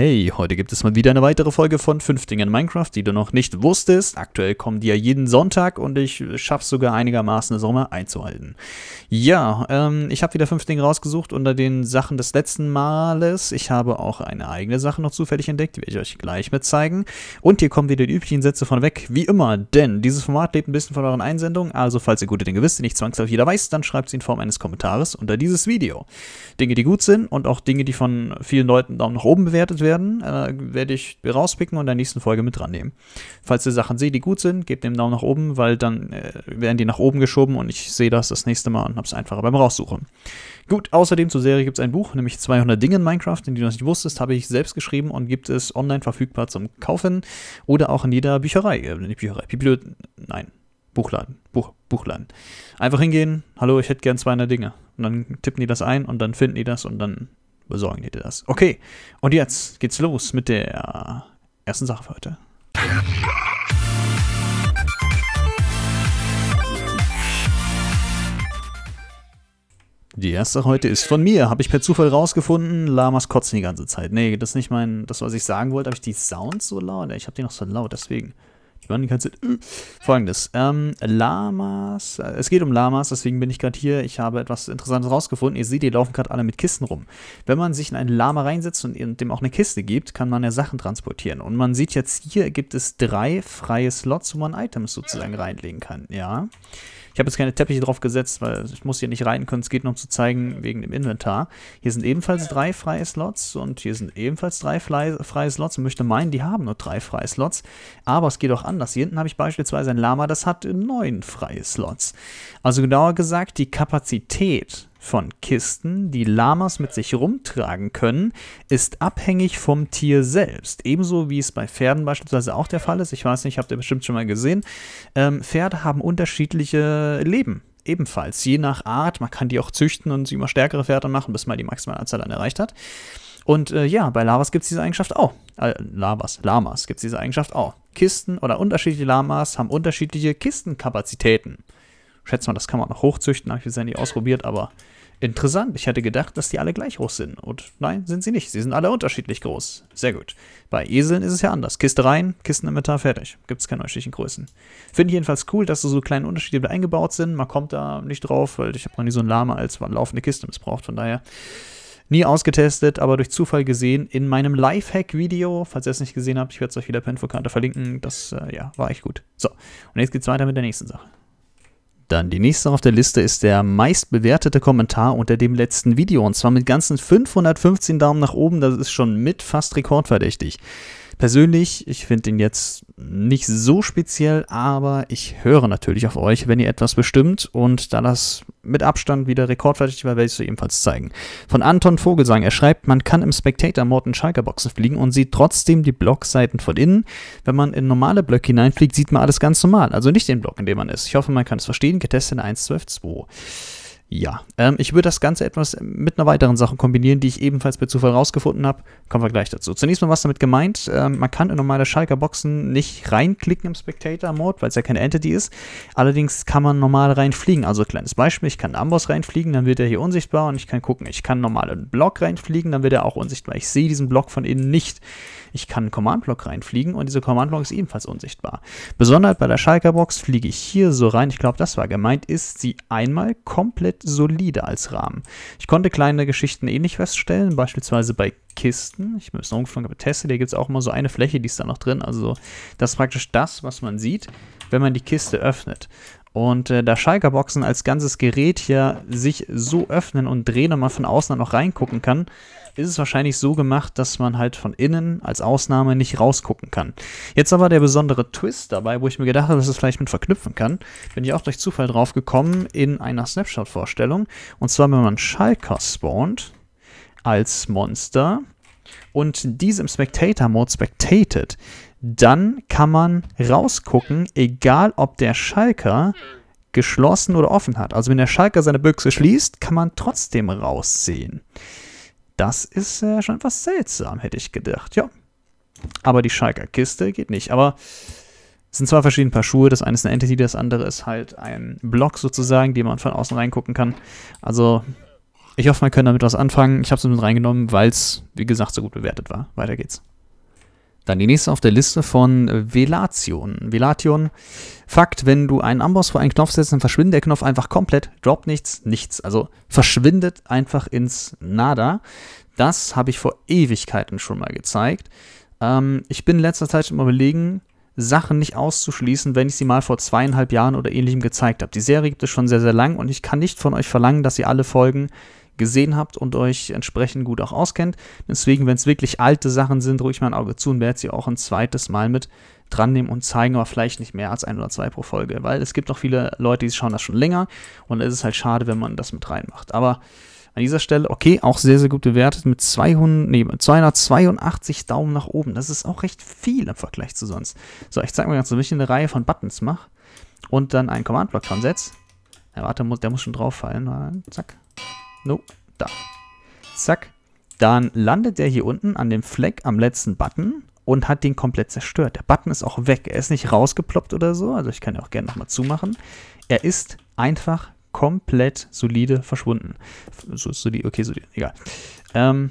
hey, heute gibt es mal wieder eine weitere Folge von 5 Dinge in Minecraft, die du noch nicht wusstest. Aktuell kommen die ja jeden Sonntag und ich schaffe sogar einigermaßen, das auch mal einzuhalten. Ja, ähm, ich habe wieder 5 Dinge rausgesucht unter den Sachen des letzten Males. Ich habe auch eine eigene Sache noch zufällig entdeckt, die werde ich euch gleich mit zeigen. Und hier kommen wieder die üblichen Sätze von weg, wie immer, denn dieses Format lebt ein bisschen von euren Einsendungen, also falls ihr gute Dinge wisst, die nicht zwangsläufig jeder weiß, dann schreibt sie in Form eines Kommentares unter dieses Video. Dinge, die gut sind und auch Dinge, die von vielen Leuten Daumen nach oben bewertet werden, werden, äh, werde ich rauspicken und in der nächsten Folge mit dran nehmen. Falls ihr Sachen seht, die gut sind, gebt dem Daumen nach oben, weil dann äh, werden die nach oben geschoben und ich sehe das das nächste Mal und habe es einfacher beim Raussuchen. Gut, außerdem zur Serie gibt es ein Buch, nämlich 200 Dinge in Minecraft, in die du noch nicht wusstest, habe ich selbst geschrieben und gibt es online verfügbar zum Kaufen oder auch in jeder Bücherei, äh, Bücherei, Bibliothek, nein, Buchladen, Buch, Buchladen. Einfach hingehen, hallo, ich hätte gern 200 Dinge. Und dann tippen die das ein und dann finden die das und dann besorgen die dir das. Okay, und jetzt geht's los mit der ersten Sache für heute. Die erste heute ist von mir. Habe ich per Zufall rausgefunden. Lamas kotzen die ganze Zeit. Nee, das ist nicht mein. Das, was ich sagen wollte. Habe ich die Sounds so laut? Ich habe die noch so laut, deswegen. Ich war die ganze Zeit. Äh. Folgendes. Ähm, Lamas. Es geht um Lamas, deswegen bin ich gerade hier. Ich habe etwas Interessantes rausgefunden. Ihr seht, die laufen gerade alle mit Kisten rum. Wenn man sich in einen Lama reinsetzt und dem auch eine Kiste gibt, kann man ja Sachen transportieren. Und man sieht jetzt hier gibt es drei freie Slots, wo man Items sozusagen reinlegen kann. Ja. Ich habe jetzt keine Teppiche drauf gesetzt, weil ich muss hier nicht rein können. Es geht nur um zu zeigen, wegen dem Inventar. Hier sind ebenfalls drei freie Slots und hier sind ebenfalls drei freie Slots. Ich möchte meinen, die haben nur drei freie Slots. Aber es geht auch anders. Hier hinten habe ich beispielsweise ein Lama, das hat neun freie Slots. Also genauer gesagt, die Kapazität von Kisten, die Lamas mit sich rumtragen können, ist abhängig vom Tier selbst. Ebenso wie es bei Pferden beispielsweise auch der Fall ist. Ich weiß nicht, habt ihr bestimmt schon mal gesehen. Ähm, Pferde haben unterschiedliche Leben. Ebenfalls, je nach Art. Man kann die auch züchten und sie immer stärkere Pferde machen, bis man die maximale Anzahl dann erreicht hat. Und äh, ja, bei Lavas gibt es diese Eigenschaft auch. Äh, Lavas, Lamas gibt es diese Eigenschaft auch. Kisten oder unterschiedliche Lamas haben unterschiedliche Kistenkapazitäten schätze mal, das kann man auch noch hochzüchten, habe ich bisher nie ausprobiert, aber interessant. Ich hätte gedacht, dass die alle gleich hoch sind. Und nein, sind sie nicht. Sie sind alle unterschiedlich groß. Sehr gut. Bei Eseln ist es ja anders. Kiste rein, Kisten im Metall, fertig. Gibt es keine unterschiedlichen Größen. Finde ich jedenfalls cool, dass so kleine Unterschiede eingebaut sind. Man kommt da nicht drauf, weil ich habe noch nie so ein Lama als laufende Kiste missbraucht. Von daher nie ausgetestet, aber durch Zufall gesehen in meinem Lifehack-Video. Falls ihr es nicht gesehen habt, ich werde es euch wieder per Infokarte verlinken. Das äh, ja, war echt gut. So, und jetzt geht's weiter mit der nächsten Sache. Dann die nächste auf der Liste ist der meistbewertete Kommentar unter dem letzten Video und zwar mit ganzen 515 Daumen nach oben. Das ist schon mit fast rekordverdächtig persönlich, ich finde ihn jetzt nicht so speziell, aber ich höre natürlich auf euch, wenn ihr etwas bestimmt. Und da das mit Abstand wieder rekordverdächtig war, werde ich es ebenfalls zeigen. Von Anton Vogelsang. Er schreibt, man kann im Spectator Morten Schalker Boxen fliegen und sieht trotzdem die Blockseiten von innen. Wenn man in normale Blöcke hineinfliegt, sieht man alles ganz normal. Also nicht den Block, in dem man ist. Ich hoffe, man kann es verstehen. Getestet in 1.12.2. Ja, ähm, ich würde das Ganze etwas mit einer weiteren Sache kombinieren, die ich ebenfalls per Zufall rausgefunden habe. Kommen wir gleich dazu. Zunächst mal was damit gemeint. Ähm, man kann in normale Schalker Boxen nicht reinklicken im Spectator-Mode, weil es ja keine Entity ist. Allerdings kann man normal reinfliegen. Also kleines Beispiel, ich kann einen Amboss reinfliegen, dann wird er hier unsichtbar und ich kann gucken. Ich kann normal einen Block reinfliegen, dann wird er auch unsichtbar. Ich sehe diesen Block von innen nicht. Ich kann einen Command-Block reinfliegen und dieser Command-Block ist ebenfalls unsichtbar. Besonders bei der Schalker-Box fliege ich hier so rein, ich glaube, das war gemeint, ist sie einmal komplett solide als Rahmen. Ich konnte kleine Geschichten ähnlich eh feststellen, beispielsweise bei Kisten. Ich habe es umgefangen, aber Teste, da gibt es auch immer so eine Fläche, die ist da noch drin. Also das ist praktisch das, was man sieht, wenn man die Kiste öffnet. Und äh, da Schalker-Boxen als ganzes Gerät hier sich so öffnen und drehen und man von außen dann auch reingucken kann, ist es wahrscheinlich so gemacht, dass man halt von innen als Ausnahme nicht rausgucken kann. Jetzt aber der besondere Twist dabei, wo ich mir gedacht habe, dass es das vielleicht mit verknüpfen kann, bin ich auch durch Zufall drauf gekommen in einer Snapshot-Vorstellung. Und zwar, wenn man Schalker spawnt als Monster und diese im Spectator-Mode spectated, dann kann man rausgucken, egal ob der Schalker geschlossen oder offen hat. Also wenn der Schalker seine Büchse schließt, kann man trotzdem raussehen. Das ist äh, schon etwas seltsam, hätte ich gedacht. Ja. Aber die Schalker Kiste geht nicht. Aber es sind zwei verschiedene Paar Schuhe. Das eine ist eine Entity, das andere ist halt ein Block sozusagen, den man von außen reingucken kann. Also ich hoffe, man kann damit was anfangen. Ich habe es mit reingenommen, weil es, wie gesagt, so gut bewertet war. Weiter geht's. Dann die nächste auf der Liste von Velation. Velation. Fakt, wenn du einen Amboss vor einen Knopf setzt, dann verschwindet der Knopf einfach komplett. Droppt nichts, nichts. Also verschwindet einfach ins Nada. Das habe ich vor Ewigkeiten schon mal gezeigt. Ähm, ich bin in letzter Zeit schon mal überlegen, Sachen nicht auszuschließen, wenn ich sie mal vor zweieinhalb Jahren oder ähnlichem gezeigt habe. Die Serie gibt es schon sehr, sehr lang und ich kann nicht von euch verlangen, dass ihr alle Folgen gesehen habt und euch entsprechend gut auch auskennt. Deswegen, wenn es wirklich alte Sachen sind, ruhig mal ein Auge zu und werde sie auch ein zweites Mal mit dran nehmen und zeigen, aber vielleicht nicht mehr als ein oder zwei pro Folge, weil es gibt auch viele Leute, die schauen das schon länger und es ist halt schade, wenn man das mit reinmacht. Aber an dieser Stelle, okay, auch sehr, sehr gut bewertet mit 200, nee, 282 Daumen nach oben. Das ist auch recht viel im Vergleich zu sonst. So, ich zeige mal ganz, wenn ich eine Reihe von Buttons mache und dann einen Command-Block dran setze. Ja, warte, der muss schon drauf fallen. Zack. No, da. Zack. Dann landet der hier unten an dem Fleck am letzten Button und hat den komplett zerstört. Der Button ist auch weg. Er ist nicht rausgeploppt oder so. Also ich kann ihn auch gerne nochmal zumachen. Er ist einfach komplett solide verschwunden. So, solide, okay, solide, egal. Ähm,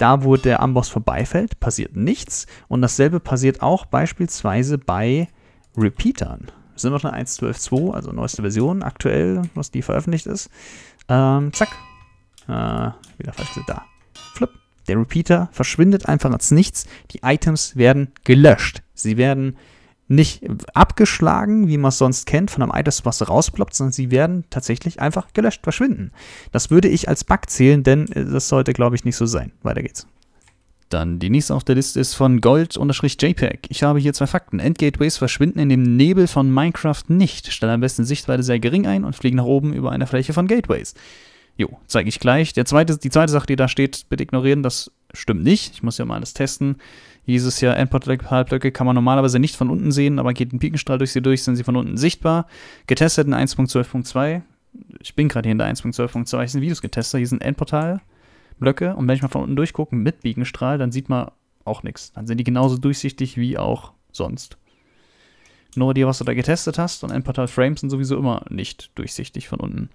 da, wo der Amboss vorbeifällt, passiert nichts. Und dasselbe passiert auch beispielsweise bei Repeatern. Wir sind noch eine 1.12.2, also neueste Version aktuell, was die veröffentlicht ist. Ähm, zack. Äh, wieder falsch da. Flip. Der Repeater verschwindet einfach als nichts. Die Items werden gelöscht. Sie werden nicht abgeschlagen, wie man es sonst kennt, von einem Item, was rausploppt, sondern sie werden tatsächlich einfach gelöscht, verschwinden. Das würde ich als Bug zählen, denn äh, das sollte, glaube ich, nicht so sein. Weiter geht's. Dann die nächste auf der Liste ist von Gold-JPEG. Ich habe hier zwei Fakten. Endgateways verschwinden in dem Nebel von Minecraft nicht, stellen am besten Sichtweite sehr gering ein und fliegen nach oben über einer Fläche von Gateways. Jo, zeige ich gleich. Der zweite, die zweite Sache, die da steht, bitte ignorieren, das stimmt nicht. Ich muss ja mal alles testen. Dieses Jahr Endportalblöcke kann man normalerweise nicht von unten sehen, aber geht ein Pikenstrahl durch sie durch, sind sie von unten sichtbar. Getestet in 1.12.2. Ich bin gerade hier in der 1.12.2, ich sind Videos getestet. Hier sind Endportal. Blöcke und wenn ich mal von unten durchgucke mit Biegenstrahl, dann sieht man auch nichts. Dann sind die genauso durchsichtig wie auch sonst nur dir, was du da getestet hast. Und ein paar Frames sind sowieso immer nicht durchsichtig von unten.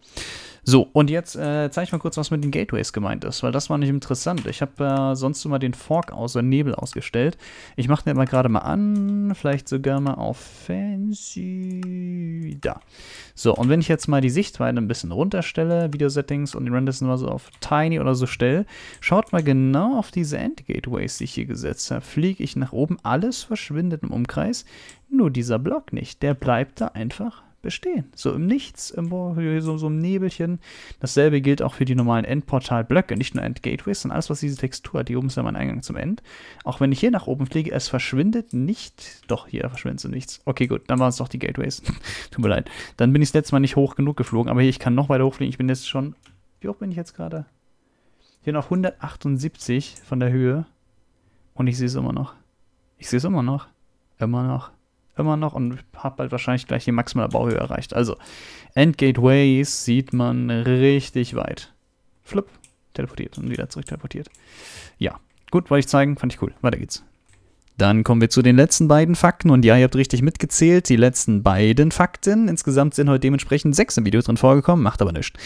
So, und jetzt äh, zeige ich mal kurz, was mit den Gateways gemeint ist, weil das war nicht interessant. Ich habe äh, sonst immer den Fork außer Nebel ausgestellt. Ich mache den mal gerade mal an, vielleicht sogar mal auf Fancy. Da. So, und wenn ich jetzt mal die Sichtweite ein bisschen runterstelle, Video-Settings und den Renderson mal so auf Tiny oder so stelle, schaut mal genau auf diese End-Gateways, die ich hier gesetzt habe. Fliege ich nach oben, alles verschwindet im Umkreis. Nur dieser Block nicht. Der bleibt da einfach bestehen. So im Nichts, irgendwo so, so im Nebelchen. Dasselbe gilt auch für die normalen Endportal-Blöcke, nicht nur End-Gateways, sondern alles, was diese Textur hat. Hier oben ist ja mein Eingang zum End. Auch wenn ich hier nach oben fliege, es verschwindet nicht. Doch, hier verschwindet so nichts. Okay, gut, dann waren es doch die Gateways. Tut mir leid. Dann bin ich das letzte Mal nicht hoch genug geflogen, aber hier, ich kann noch weiter hochfliegen. Ich bin jetzt schon. Wie hoch bin ich jetzt gerade? Hier noch 178 von der Höhe. Und ich sehe es immer noch. Ich sehe es immer noch. Immer noch immer noch und habe bald wahrscheinlich gleich die maximale Bauhöhe erreicht. Also, Endgateways sieht man richtig weit. Flip, teleportiert und wieder zurück teleportiert. Ja, gut, wollte ich zeigen, fand ich cool. Weiter geht's. Dann kommen wir zu den letzten beiden Fakten. Und ja, ihr habt richtig mitgezählt, die letzten beiden Fakten. Insgesamt sind heute dementsprechend sechs im Video drin vorgekommen, macht aber nichts.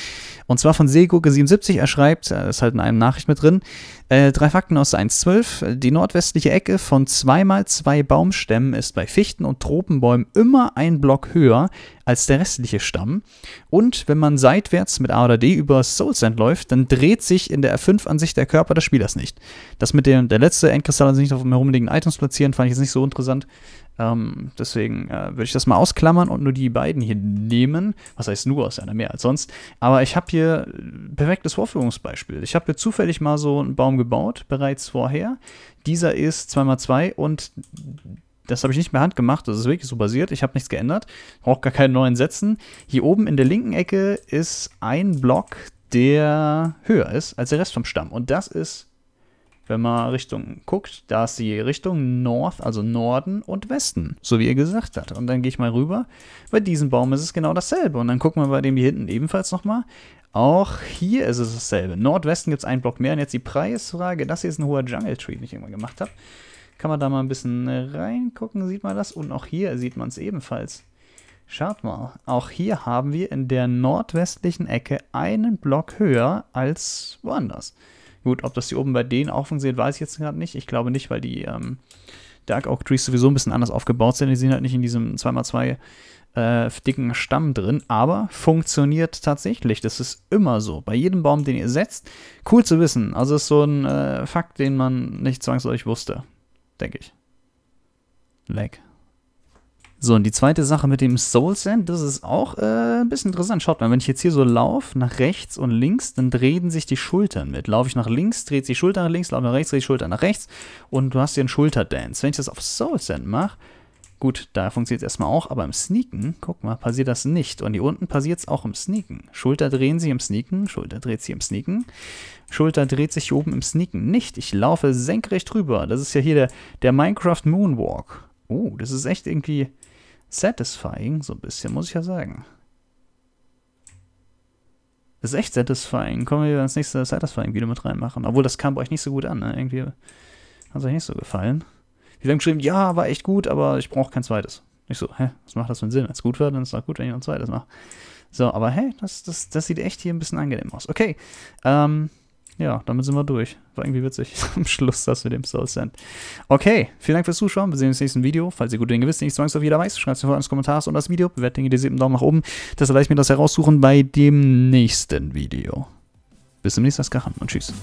Und zwar von Seegurke77, er schreibt, äh, ist halt in einem Nachricht mit drin, äh, drei Fakten aus 1.12. Die nordwestliche Ecke von 2x2 Baumstämmen ist bei Fichten und Tropenbäumen immer ein Block höher als der restliche Stamm. Und wenn man seitwärts mit A oder D über Soul Sand läuft, dann dreht sich in der R5-Ansicht der Körper des Spielers nicht. Das mit dem, der letzte Endkristall, also nicht auf dem herumliegenden Items platzieren, fand ich jetzt nicht so interessant. Ähm, deswegen äh, würde ich das mal ausklammern und nur die beiden hier nehmen. Was heißt nur, aus einer mehr als sonst. Aber ich habe hier ein äh, perfektes Vorführungsbeispiel. Ich habe hier zufällig mal so einen Baum gebaut, bereits vorher. Dieser ist 2x2 und das habe ich nicht mehr handgemacht, das ist wirklich so basiert, ich habe nichts geändert, brauche gar keine neuen Sätzen. Hier oben in der linken Ecke ist ein Block, der höher ist als der Rest vom Stamm und das ist wenn man Richtung guckt, da ist die Richtung North, also Norden und Westen, so wie ihr gesagt habt. Und dann gehe ich mal rüber. Bei diesem Baum ist es genau dasselbe. Und dann gucken wir bei dem hier hinten ebenfalls nochmal. Auch hier ist es dasselbe. Nordwesten gibt es einen Block mehr. Und jetzt die Preisfrage. Das hier ist ein hoher Jungle Tree, den ich irgendwann gemacht habe. Kann man da mal ein bisschen äh, reingucken, sieht man das. Und auch hier sieht man es ebenfalls. Schaut mal, auch hier haben wir in der nordwestlichen Ecke einen Block höher als woanders. Gut, ob das hier oben bei denen auch funktioniert, weiß ich jetzt gerade nicht. Ich glaube nicht, weil die ähm, Dark Oak Trees sowieso ein bisschen anders aufgebaut sind. Die sind halt nicht in diesem 2x2 äh, dicken Stamm drin, aber funktioniert tatsächlich. Das ist immer so. Bei jedem Baum, den ihr setzt, cool zu wissen. Also ist so ein äh, Fakt, den man nicht zwangsläufig wusste, denke ich. Lag. So, und die zweite Sache mit dem Soul Sand, das ist auch äh, ein bisschen interessant. Schaut mal, wenn ich jetzt hier so laufe, nach rechts und links, dann drehen sich die Schultern mit. Laufe ich nach links, dreht sich die Schulter nach links, laufe nach rechts, dreht die Schulter nach rechts und du hast hier einen Schulterdance. Wenn ich das auf Soul Sand mache, gut, da funktioniert es erstmal auch, aber im Sneaken, guck mal, passiert das nicht. Und hier unten passiert es auch im Sneaken. Schulter drehen sich im Sneaken, Schulter dreht sich im Sneaken, Schulter dreht sich hier oben im Sneaken nicht. Ich laufe senkrecht rüber. Das ist ja hier der, der Minecraft Moonwalk. Oh, das ist echt irgendwie satisfying, so ein bisschen, muss ich ja sagen. Das ist echt satisfying. Kommen wir ins nächste Satisfying-Video mit reinmachen. Obwohl, das kam bei euch nicht so gut an, ne? Irgendwie hat es euch nicht so gefallen. Wir haben geschrieben, ja, war echt gut, aber ich brauche kein zweites. Nicht so, hä, was macht das für einen Sinn? Wenn es gut war, dann ist es auch gut, wenn ich noch ein zweites mache. So, aber hey, das, das, das sieht echt hier ein bisschen angenehm aus. Okay, ähm... Ja, damit sind wir durch. War irgendwie witzig am Schluss, dass wir dem Soul Sand. Okay, vielen Dank fürs Zuschauen. Wir sehen uns im nächsten Video. Falls ihr gute Dinge wisst, die nicht zwangsläufig jeder weiß, schreibt es mir vor in den Kommentaren und das Video. Bewertet Dinge, die seht Daumen nach oben. Das erleichtert mir das heraussuchen bei dem nächsten Video. Bis zum nächsten Mal, und tschüss.